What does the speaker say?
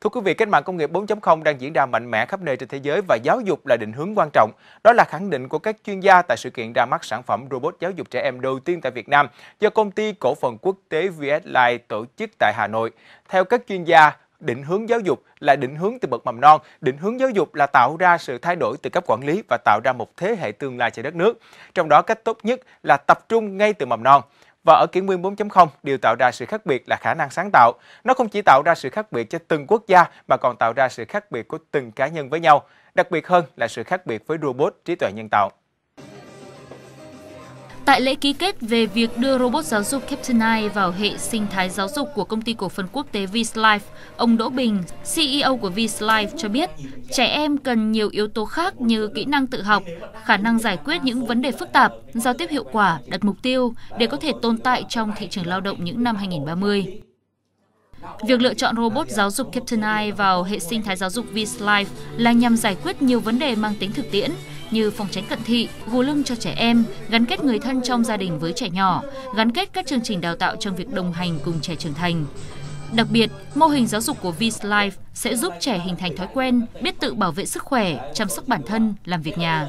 Thưa quý vị, cách mạng công nghiệp 4.0 đang diễn ra mạnh mẽ khắp nơi trên thế giới và giáo dục là định hướng quan trọng. Đó là khẳng định của các chuyên gia tại sự kiện ra mắt sản phẩm robot giáo dục trẻ em đầu tiên tại Việt Nam do công ty cổ phần quốc tế VSLine tổ chức tại Hà Nội. Theo các chuyên gia, định hướng giáo dục là định hướng từ bậc mầm non, định hướng giáo dục là tạo ra sự thay đổi từ cấp quản lý và tạo ra một thế hệ tương lai cho đất nước. Trong đó cách tốt nhất là tập trung ngay từ mầm non. Và ở kỷ nguyên 4.0, điều tạo ra sự khác biệt là khả năng sáng tạo. Nó không chỉ tạo ra sự khác biệt cho từng quốc gia mà còn tạo ra sự khác biệt của từng cá nhân với nhau, đặc biệt hơn là sự khác biệt với robot trí tuệ nhân tạo. Tại lễ ký kết về việc đưa robot giáo dục Captain Capgemini vào hệ sinh thái giáo dục của công ty cổ phần quốc tế Vislife, ông Đỗ Bình, CEO của Vislife cho biết, trẻ em cần nhiều yếu tố khác như kỹ năng tự học, khả năng giải quyết những vấn đề phức tạp, giao tiếp hiệu quả, đặt mục tiêu để có thể tồn tại trong thị trường lao động những năm 2030. Việc lựa chọn robot giáo dục Captain Capgemini vào hệ sinh thái giáo dục Vislife là nhằm giải quyết nhiều vấn đề mang tính thực tiễn, như phòng tránh cận thị, gù lưng cho trẻ em, gắn kết người thân trong gia đình với trẻ nhỏ, gắn kết các chương trình đào tạo trong việc đồng hành cùng trẻ trưởng thành. Đặc biệt, mô hình giáo dục của Life sẽ giúp trẻ hình thành thói quen, biết tự bảo vệ sức khỏe, chăm sóc bản thân, làm việc nhà.